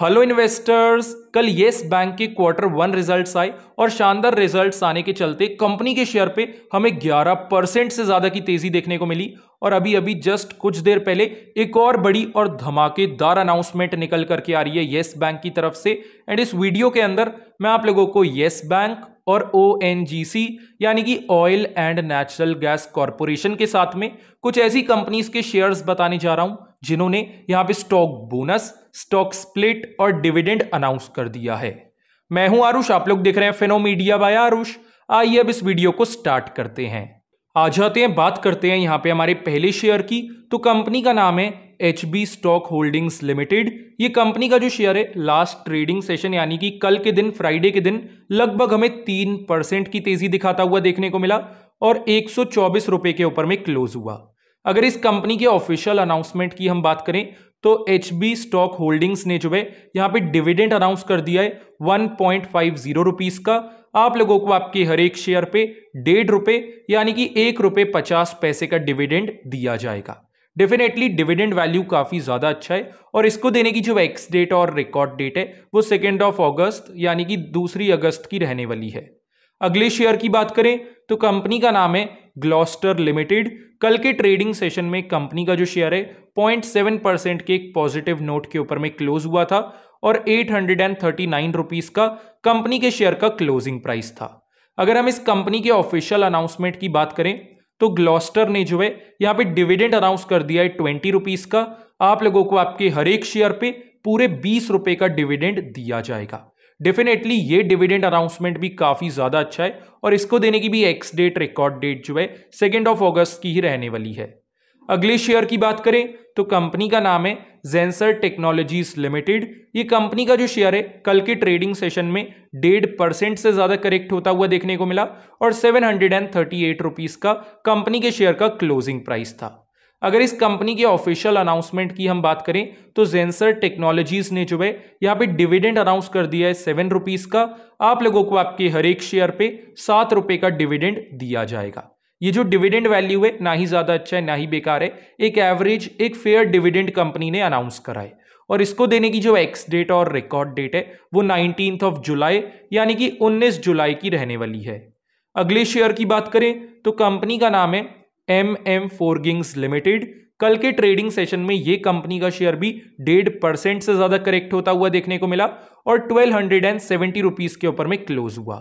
Hello investors, कल Yes Bank के quarter one results आए और शानदार रिजल्ट्स आने के चलते कंपनी के शेयर पे हमें 11 परसेंट से ज़्यादा की तेज़ी देखने को मिली और अभी अभी जस्ट कुछ देर पहले एक और बड़ी और धमाकेदार अनाउंसमेंट निकल करके आ रही है येस बैंक की तरफ से एंड इस वीडियो के अंदर मैं आप लोगों को येस बैंक और ओ यानी कि oil and natural gas corporation के साथ में कुछ ऐसी कंपनीज के शेयर्स बताने जा रहा हूं जिन्होंने यहां पे स्टॉक बोनस स्टॉक स्प्लिट और डिविडेंड अनाउंस कर कर दिया है मैं हूं आरुष आप लोग देख रहे हैं फेनो मीडिया बाय आरुष आइए अब इस वीडियो को स्टार्ट करते हैं आ जाते हैं बात करते हैं यहाँ पे हमारे पहले शेयर की तो कंपनी का नाम है H B stock holdings limited ये कंपनी का जो शेयर है लास्ट ट्रेडिंग सेशन यानी कि कल के दिन फ्राइडे के दिन लगभग हमें तीन परसेंट की तेजी दिखाता हुआ देखने को मिला और एक सौ चौबीस रुपये के ऊपर में क्लोज हुआ अगर इस कंपनी के ऑफिशियल अनाउंसमेंट की हम बात करें तो एच बी स्टॉक होल्डिंग्स ने जो है यहाँ पे डिविडेंड अनाउंस कर दिया है one point five zero rupees का आप लोगों को आपके हर एक शेयर पे डेढ़ रुपए यानी कि एक रुपए पचास पैसे का डिविडेंड दिया जाएगा डेफिनेटली डिविडेंड वैल्यू काफ़ी ज़्यादा अच्छा है और इसको देने की जो एक्स डेट और रिकॉर्ड डेट है वो सेकेंड ऑफ ऑगस्ट यानी कि दूसरी अगस्त की रहने वाली है अगले शेयर की बात करें तो कंपनी का नाम है ग्लॉस्टर लिमिटेड कल के ट्रेडिंग सेशन में कंपनी का जो शेयर है पॉइंट सेवन परसेंट के एक पॉजिटिव नोट के ऊपर में क्लोज हुआ था और eight hundred and thirty nine rupees का कंपनी के शेयर का क्लोजिंग प्राइस था अगर हम इस कंपनी के ऑफिशियल अनाउंसमेंट की बात करें तो ग्लॉस्टर ने जो है यहाँ पे डिविडेंड अनाउंस कर दिया है ट्वेंटी रुपीज का आप लोगों को आपके हर एक शेयर पे पूरे बीस रुपए का डिविडेंड दिया जाएगा डेफिनेटली ये डिविडेंड अनाउंसमेंट भी काफ़ी ज़्यादा अच्छा है और इसको देने की भी एक्स डेट रिकॉर्ड डेट जो है सेकेंड ऑफ ऑगस्ट की ही रहने वाली है अगले शेयर की बात करें तो कंपनी का नाम है जेंसर टेक्नोलॉजीज लिमिटेड ये कंपनी का जो शेयर है कल के ट्रेडिंग सेशन में डेढ़ परसेंट से ज़्यादा करेक्ट होता हुआ देखने को मिला और seven hundred and thirty eight rupees का कंपनी के शेयर का क्लोजिंग प्राइस था अगर इस कंपनी के ऑफिशियल अनाउंसमेंट की हम बात करें तो जेंसर टेक्नोलॉजीज ने जो है यहाँ पे डिविडेंड अनाउंस कर दिया है सेवन रुपीज़ का आप लोगों को आपके हर एक शेयर पे सात रुपये का डिविडेंड दिया जाएगा ये जो डिविडेंड वैल्यू है ना ही ज़्यादा अच्छा है ना ही बेकार है एक एवरेज एक फेयर डिविडेंड कंपनी ने अनाउंस करा है और इसको देने की जो एक्स डेट और रिकॉर्ड डेट है वो नाइनटीन ऑफ जुलाई यानी कि उन्नीस जुलाई की रहने वाली है अगले शेयर की बात करें तो कंपनी का नाम है एम एम फोरगिंग्स लिमिटेड कल के ट्रेडिंग सेशन में ये कंपनी का शेयर भी डेढ़ परसेंट से ज़्यादा करेक्ट होता हुआ देखने को मिला और twelve hundred and seventy rupees के ऊपर में क्लोज हुआ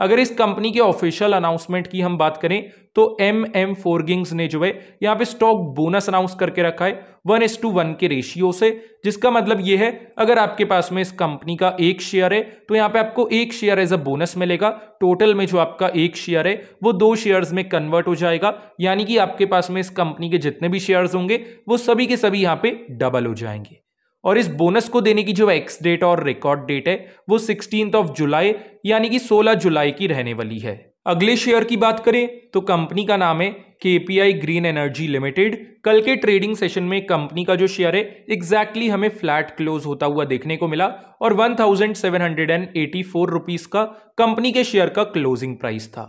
अगर इस कंपनी के ऑफिशियल अनाउंसमेंट की हम बात करें तो एम एम फोरगिंग्स ने जो है यहाँ पे स्टॉक बोनस अनाउंस करके रखा है वन एस टू वन के रेशियो से जिसका मतलब ये है अगर आपके पास में इस कंपनी का एक शेयर है तो यहाँ पे आपको एक शेयर एज अ बोनस मिलेगा टोटल में जो आपका एक शेयर है वो दो शेयर्स में कन्वर्ट हो जाएगा यानी कि आपके पास में इस कंपनी के जितने भी शेयर्स होंगे वो सभी के सभी यहाँ पे डबल हो जाएंगे और इस बोनस को देने की जो एक्स डेट और रिकॉर्ड डेट है वो सिक्सटीन ऑफ जुलाई यानी कि सोलह जुलाई की रहने वाली है अगले शेयर की बात करें तो कंपनी का नाम है केपीआई ग्रीन एनर्जी लिमिटेड कल के ट्रेडिंग सेशन में कंपनी का जो शेयर है एग्जैक्टली हमें फ्लैट क्लोज होता हुआ देखने को मिला और one thousand seven hundred and eighty four rupees का कंपनी के शेयर का क्लोजिंग प्राइस था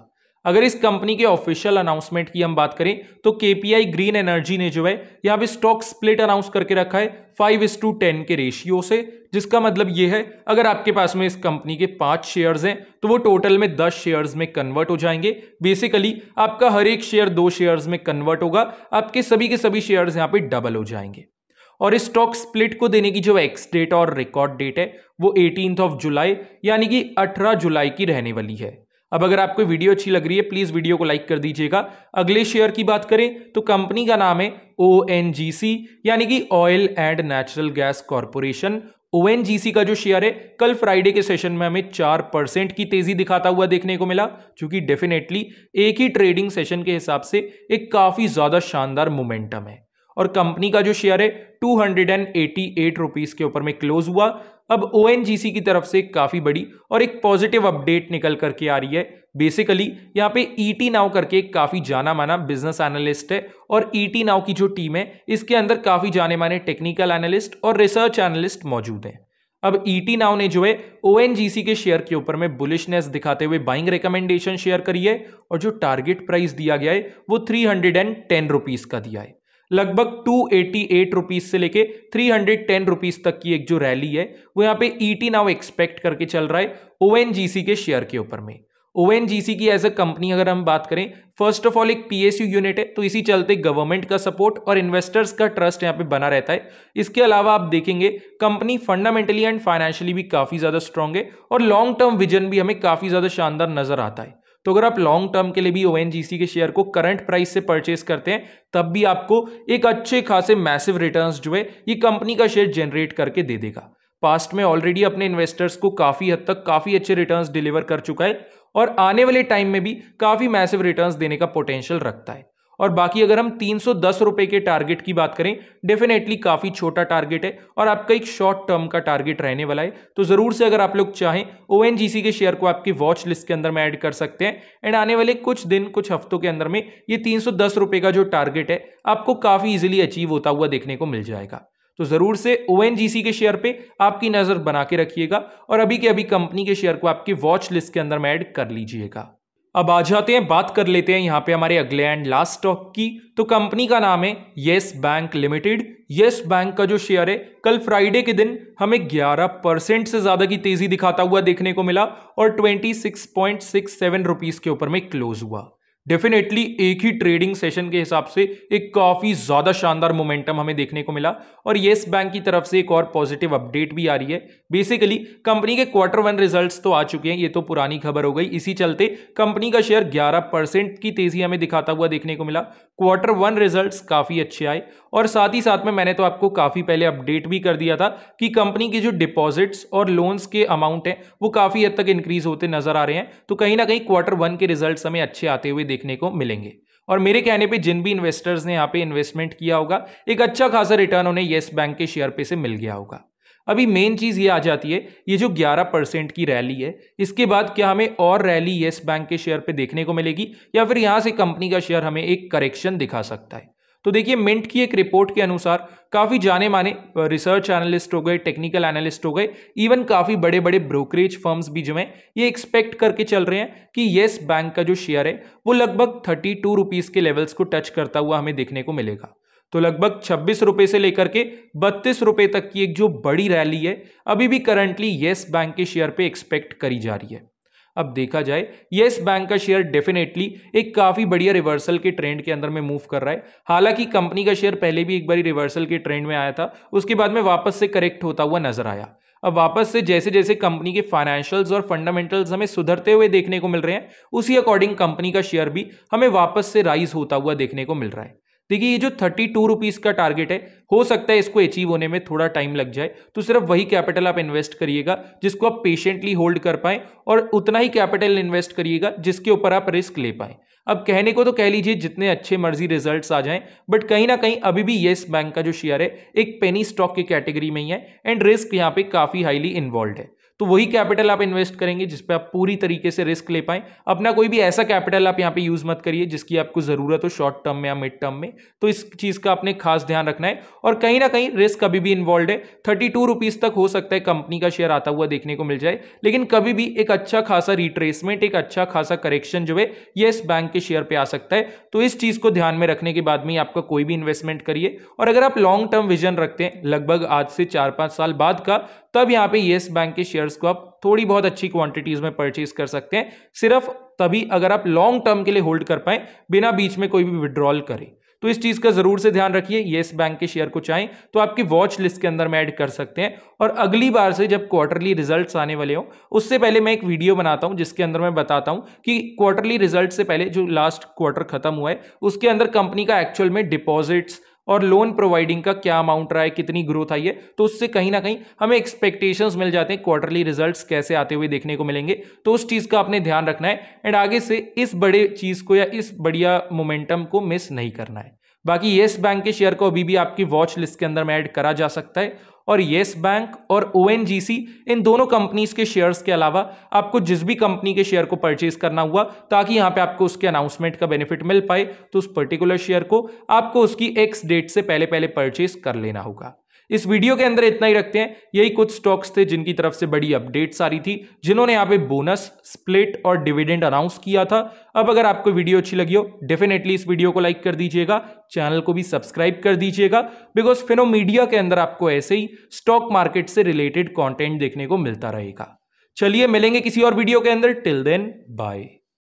अगर इस कंपनी के ऑफिशियल अनाउंसमेंट की हम बात करें तो केपीआई ग्रीन एनर्जी ने जो है यहाँ पे स्टॉक स्प्लिट अनाउंस करके रखा है फाइव इस टू टेन के रेशियो से जिसका मतलब ये है अगर आपके पास में इस कंपनी के पांच शेयर्स हैं तो वो टोटल में दस शेयर्स में कन्वर्ट हो जाएंगे बेसिकली आपका हर एक शेयर दो शेयर्स में कन्वर्ट होगा आपके सभी के सभी शेयर्स यहाँ पे डबल हो जाएंगे और इस स्टॉक स्प्लिट को देने की जो एक्स डेट और रिकॉर्ड डेट है वो एटीन ऑफ जुलाई यानी कि अठारह जुलाई की रहने वाली है अब अगर आपको वीडियो अच्छी लग रही है प्लीज़ वीडियो को लाइक कर दीजिएगा अगले शेयर की बात करें तो कंपनी का नाम है ओ यानी कि oil and natural gas corporation O का जो शेयर है कल फ्राइडे के सेशन में हमें चार परसेंट की तेजी दिखाता हुआ देखने को मिला क्योंकि डेफिनेटली एक ही ट्रेडिंग सेशन के हिसाब से एक काफ़ी ज़्यादा शानदार मोमेंटम है और कंपनी का जो शेयर है टू हंड्रेड के ऊपर में क्लोज हुआ अब ओ की तरफ से काफ़ी बड़ी और एक पॉजिटिव अपडेट निकल करके आ रही है बेसिकली यहाँ पे ई टी नाव करके काफ़ी जाना माना बिजनेस एनालिस्ट है और ई टी नाव की जो टीम है इसके अंदर काफ़ी जाने माने टेक्निकल एनालिस्ट और रिसर्च एनालिस्ट मौजूद हैं अब ई टी नाव ने जो है ओ के शेयर के ऊपर में बुलिशनेस दिखाते हुए बाइंग रिकमेंडेशन शेयर करी है और जो टारगेट प्राइस दिया गया है वो three hundred and ten rupees का दिया है लगभग टू एटी एट रुपीज़ से लेके थ्री हंड्रेड टेन रुपीज़ तक की एक जो रैली है वो यहाँ पे ई टी नाउ एक्सपेक्ट करके चल रहा है ओ एन जी सी के शेयर के ऊपर में ओ एन जी सी की एज अ कंपनी अगर हम बात करें फर्स्ट ऑफ ऑल एक पी एस यू यूनिट है तो इसी चलते गवर्नमेंट का सपोर्ट और इन्वेस्टर्स का ट्रस्ट यहाँ पे बना रहता है इसके अलावा आप देखेंगे कंपनी फंडामेंटली एंड फाइनेंशियली भी काफ़ी ज़्यादा स्ट्रांग है और लॉन्ग टर्म विजन भी हमें काफ़ी ज़्यादा शानदार नज़र आता है तो अगर आप लॉन्ग टर्म के लिए भी ओ के शेयर को करंट प्राइस से परचेस करते हैं तब भी आपको एक अच्छे खासे मैसिव रिटर्न जो है ये कंपनी का शेयर जनरेट करके दे देगा पास्ट में ऑलरेडी अपने इन्वेस्टर्स को काफ़ी हद तक काफ़ी अच्छे रिटर्न्स डिलीवर कर चुका है और आने वाले टाइम में भी काफ़ी मैसिव रिटर्न्स देने का पोटेंशियल रखता है और बाकी अगर हम तीन सौ के टारगेट की बात करें डेफिनेटली काफ़ी छोटा टारगेट है और आपका एक शॉर्ट टर्म का टारगेट रहने वाला है तो ज़रूर से अगर आप लोग चाहें ओ के शेयर को आपकी वॉच लिस्ट के अंदर में ऐड कर सकते हैं एंड आने वाले कुछ दिन कुछ हफ्तों के अंदर में ये तीन सौ का जो टारगेट है आपको काफ़ी ईजिली अचीव होता हुआ देखने को मिल जाएगा तो ज़रूर से ओ के शेयर पे आपकी नज़र बना के रखिएगा और अभी के अभी कंपनी के शेयर को आपकी वॉच लिस्ट के अंदर में ऐड कर लीजिएगा अब आ जाते हैं बात कर लेते हैं यहाँ पे हमारे अगले एंड लास्ट स्टॉक की तो कंपनी का नाम है Yes Bank Limited Yes Bank का जो शेयर है कल फ्राइडे के दिन हमें 11 परसेंट से ज़्यादा की तेज़ी दिखाता हुआ देखने को मिला और 26.67 रुपीस के ऊपर में क्लोज हुआ डेफिनेटली एक ही ट्रेडिंग सेशन के हिसाब से एक काफ़ी ज़्यादा शानदार मोमेंटम हमें देखने को मिला और येस बैंक की तरफ से एक और पॉजिटिव अपडेट भी आ रही है बेसिकली कंपनी के क्वार्टर वन रिजल्ट्स तो आ चुके हैं ये तो पुरानी खबर हो गई इसी चलते कंपनी का शेयर 11 परसेंट की तेज़ी हमें दिखाता हुआ देखने को मिला क्वार्टर वन रिजल्ट काफ़ी अच्छे आए और साथ ही साथ में मैंने तो आपको काफ़ी पहले अपडेट भी कर दिया था कि कंपनी के जो डिपॉजिट्स और लोन्स के अमाउंट हैं वो काफ़ी हद तक इंक्रीज होते नजर आ रहे हैं तो कहीं ना कहीं क्वार्टर वन के रिजल्ट हमें अच्छे आते हुए देखने को मिलेंगे और मेरे कहने पे जिन भी इन्वेस्टर्स ने यहाँ पे इन्वेस्टमेंट किया होगा एक अच्छा खासा रिटर्न उन्हें येस बैंक के शेयर पे से मिल गया होगा अभी मेन चीज़ ये आ जाती है ये जो 11 परसेंट की रैली है इसके बाद क्या हमें और रैली येस बैंक के शेयर पे देखने को मिलेगी या फिर यहां से कंपनी का शेयर हमें एक करेक्शन दिखा सकता है तो देखिए मिंट की एक रिपोर्ट के अनुसार काफ़ी जाने माने रिसर्च एनालिस्ट हो गए टेक्निकल एनालिस्ट हो गए इवन काफ़ी बड़े बड़े ब्रोकरेज फर्म्स भी जो हैं ये एक्सपेक्ट करके चल रहे हैं कि येस बैंक का जो शेयर है वो लगभग थर्टी टू रुपीज़ के लेवल्स को टच करता हुआ हमें देखने को मिलेगा तो लगभग छब्बीस रुपये से लेकर के बत्तीस रुपये तक की एक जो बड़ी रैली है अभी भी करंटली येस बैंक के शेयर पे एक्सपेक्ट करी जा रही है अब देखा जाए येस बैंक का शेयर डेफिनेटली एक काफ़ी बढ़िया रिवर्सल के ट्रेंड के अंदर में मूव कर रहा है हालांकि कंपनी का शेयर पहले भी एक बार रिवर्सल के ट्रेंड में आया था उसके बाद में वापस से करेक्ट होता हुआ नजर आया अब वापस से जैसे जैसे कंपनी के फाइनेंशियल्स और फंडामेंटल्स हमें सुधरते हुए देखने को मिल रहे हैं उसी अकॉर्डिंग कंपनी का शेयर भी हमें वापस से राइज होता हुआ देखने को मिल रहा है देखिए ये जो थर्टी टू रुपीज़ का टारगेट है हो सकता है इसको अचीव होने में थोड़ा टाइम लग जाए तो सिर्फ वही कैपिटल आप इन्वेस्ट करिएगा जिसको आप पेशेंटली होल्ड कर पाए और उतना ही कैपिटल इन्वेस्ट करिएगा जिसके ऊपर आप रिस्क ले पाए अब कहने को तो कह लीजिए जितने अच्छे मर्जी रिजल्ट्स आ जाएं बट कहीं ना कहीं अभी भी येस बैंक का जो शेयर है एक पेनी स्टॉक की कैटेगरी में ही है एंड रिस्क यहाँ पे काफ़ी हाईली इन्वॉल्व है तो वही कैपिटल आप इन्वेस्ट करेंगे जिस पर आप पूरी तरीके से रिस्क ले पाएं अपना कोई भी ऐसा कैपिटल आप यहाँ पे यूज़ मत करिए जिसकी आपको ज़रूरत हो शॉर्ट टर्म में या मिड टर्म में तो इस चीज़ का आपने खास ध्यान रखना है और कहीं ना कहीं रिस्क अभी भी इन्वॉल्व है थर्टी टू रुपीज़ तक हो सकता है कंपनी का शेयर आता हुआ देखने को मिल जाए लेकिन कभी भी एक अच्छा खासा रिट्रेसमेंट एक अच्छा खासा करेक्शन जो है ये इस बैंक के शेयर पर आ सकता है तो इस चीज़ को ध्यान में रखने के बाद में आपका कोई भी इन्वेस्टमेंट करिए और अगर आप लॉन्ग टर्म विजन रखते हैं लगभग आज से चार पांच साल बाद का तब यहाँ पे येस बैंक के शेयर शेयर्स को आप थोड़ी बहुत अच्छी क्वांटिटीज में परचेज कर सकते हैं सिर्फ तभी अगर आप लॉन्ग टर्म के लिए होल्ड कर पाए बिना बीच में कोई भी विड्रॉल करें तो इस चीज़ का ज़रूर से ध्यान रखिए येस बैंक के शेयर को चाहें तो आपकी वॉच लिस्ट के अंदर में ऐड कर सकते हैं और अगली बार से जब क्वार्टरली रिजल्ट्स आने वाले हों उससे पहले मैं एक वीडियो बनाता हूं जिसके अंदर मैं बताता हूं कि क्वार्टरली रिजल्ट से पहले जो लास्ट क्वार्टर खत्म हुआ है उसके अंदर कंपनी का एक्चुअल में डिपॉजिट्स और लोन प्रोवाइडिंग का क्या अमाउंट रहा है कितनी ग्रोथ आई है तो उससे कहीं ना कहीं हमें एक्सपेक्टेशंस मिल जाते हैं क्वार्टरली रिजल्ट्स कैसे आते हुए देखने को मिलेंगे तो उस चीज़ का आपने ध्यान रखना है एंड आगे से इस बड़े चीज़ को या इस बढ़िया मोमेंटम को मिस नहीं करना है बाकी येस बैंक के शेयर को अभी भी आपकी वॉच लिस्ट के अंदर में ऐड करा जा सकता है और येस बैंक और ओ इन दोनों कंपनीज के शेयर्स के अलावा आपको जिस भी कंपनी के शेयर को परचेज करना हुआ ताकि यहाँ पे आपको उसके अनाउंसमेंट का बेनिफिट मिल पाए तो उस पर्टिकुलर शेयर को आपको उसकी एक्स डेट से पहले पहले परचेज कर लेना होगा इस वीडियो के अंदर इतना ही रखते हैं यही कुछ स्टॉक्स थे जिनकी तरफ से बड़ी अपडेट्स आ रही थी जिन्होंने यहाँ पे बोनस स्प्लिट और डिविडेंड अनाउंस किया था अब अगर आपको वीडियो अच्छी लगी हो डेफिनेटली इस वीडियो को लाइक कर दीजिएगा चैनल को भी सब्सक्राइब कर दीजिएगा बिकॉज फिनो मीडिया के अंदर आपको ऐसे ही स्टॉक मार्केट से रिलेटेड कॉन्टेंट देखने को मिलता रहेगा चलिए मिलेंगे किसी और वीडियो के अंदर टिल देन बाय